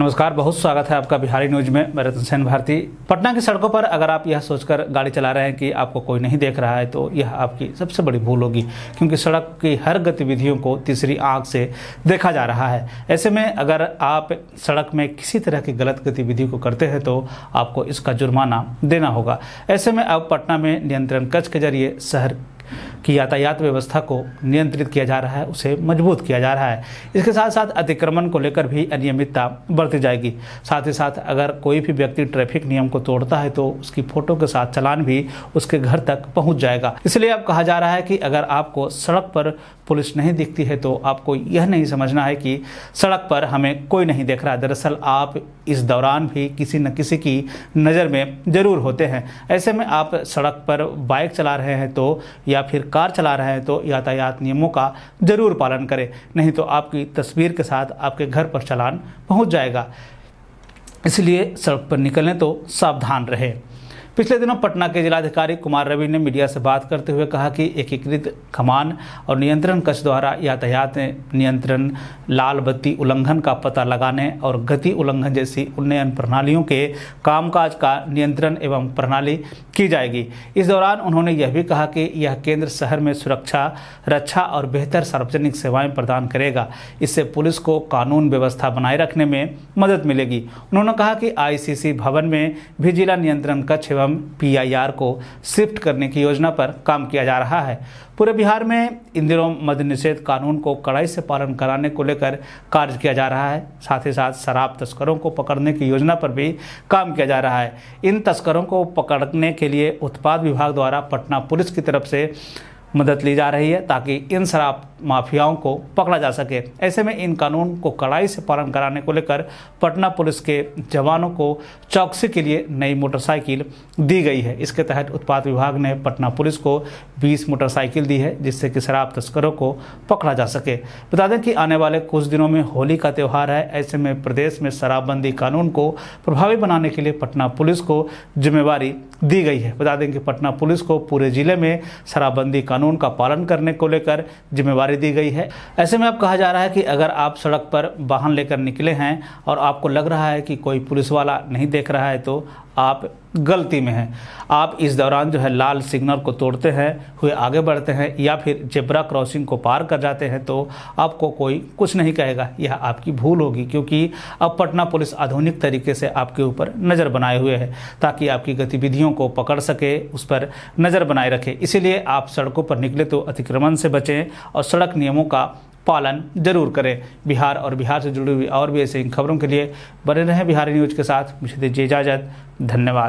नमस्कार बहुत स्वागत है आपका बिहारी न्यूज में मैं रतन सेन भारती पटना की सड़कों पर अगर आप यह सोचकर गाड़ी चला रहे हैं कि आपको कोई नहीं देख रहा है तो यह आपकी सबसे बड़ी भूल होगी क्योंकि सड़क की हर गतिविधियों को तीसरी आंख से देखा जा रहा है ऐसे में अगर आप सड़क में किसी तरह की गलत गतिविधि को करते हैं तो आपको इसका जुर्माना देना होगा ऐसे में अब पटना में नियंत्रण कक्ष के जरिए शहर कि यातायात व्यवस्था को नियंत्रित किया जा रहा है उसे मजबूत किया जा रहा है इसके साथ साथ अतिक्रमण को लेकर भी अनियमितता बरती जाएगी साथ ही साथ अगर कोई भी व्यक्ति ट्रैफिक नियम को तोड़ता है तो उसकी फोटो के साथ चलान भी उसके घर तक पहुंच जाएगा इसलिए अब कहा जा रहा है कि अगर आपको सड़क पर पुलिस नहीं दिखती है तो आपको यह नहीं समझना है कि सड़क पर हमें कोई नहीं देख रहा दरअसल आप इस दौरान भी किसी न किसी की नज़र में ज़रूर होते हैं ऐसे में आप सड़क पर बाइक चला रहे हैं तो या फिर कार कार चला रहे हैं तो यातायात नियमों का जरूर पालन करें नहीं तो आपकी तस्वीर के साथ आपके घर पर चलान पहुंच जाएगा इसलिए सड़क पर निकलें तो सावधान रहें पिछले दिनों पटना के जिलाधिकारी कुमार रवि ने मीडिया से बात करते हुए कहा कि एकीकृत कमान और नियंत्रण कक्ष द्वारा यातायात नियंत्रण लाल बत्ती उल्लंघन का पता लगाने और गति उल्लंघन जैसी उन्नयन प्रणालियों के कामकाज का नियंत्रण एवं प्रणाली की जाएगी इस दौरान उन्होंने यह भी कहा कि यह केंद्र शहर में सुरक्षा रक्षा और बेहतर सार्वजनिक सेवाएं प्रदान करेगा इससे पुलिस को कानून व्यवस्था बनाए रखने में मदद मिलेगी उन्होंने कहा कि आईसीसी भवन में भी जिला नियंत्रण कक्ष एवं पीआईआर को शिफ्ट करने की योजना पर काम किया जा रहा है पूरे बिहार में इन दिनों मद निषेध कानून को कड़ाई से पालन कराने को लेकर कार्य किया जा रहा है साथ ही साथ शराब तस्करों को पकड़ने की योजना पर भी काम किया जा रहा है इन तस्करों को पकड़ने के लिए उत्पाद विभाग द्वारा पटना पुलिस की तरफ से मदद ली जा रही है ताकि इन शराब माफियाओं को पकड़ा जा सके ऐसे में इन कानून को कड़ाई से पालन कराने को लेकर पटना पुलिस के जवानों को चौकसी के लिए नई मोटरसाइकिल दी गई है इसके तहत उत्पाद विभाग ने पटना पुलिस को 20 मोटरसाइकिल दी है जिससे कि शराब तस्करों को पकड़ा जा सके बता दें कि आने वाले कुछ दिनों में होली का त्यौहार है ऐसे में प्रदेश में शराबबंदी कानून को प्रभावी बनाने के लिए पटना पुलिस को जिम्मेवारी दी गई है बता दें कि पटना पुलिस को पूरे जिले में शराबबंदी कानून कानून का पालन करने को लेकर जिम्मेवारी दी गई है ऐसे में अब कहा जा रहा है कि अगर आप सड़क पर वाहन लेकर निकले हैं और आपको लग रहा है कि कोई पुलिस वाला नहीं देख रहा है तो आप गलती में हैं आप इस दौरान जो है लाल सिग्नल को तोड़ते हैं हुए आगे बढ़ते हैं या फिर जेब्रा क्रॉसिंग को पार कर जाते हैं तो आपको कोई कुछ नहीं कहेगा यह आपकी भूल होगी क्योंकि अब पटना पुलिस आधुनिक तरीके से आपके ऊपर नज़र बनाए हुए है ताकि आपकी गतिविधियों को पकड़ सके उस पर नज़र बनाए रखे इसीलिए आप सड़कों पर निकले तो अतिक्रमण से बचें और सड़क नियमों का पालन जरूर करें बिहार और बिहार से जुड़ी हुई और भी ऐसी खबरों के लिए बने रहें बिहारी न्यूज के साथ मुझे दीजिए इजाज़त धन्यवाद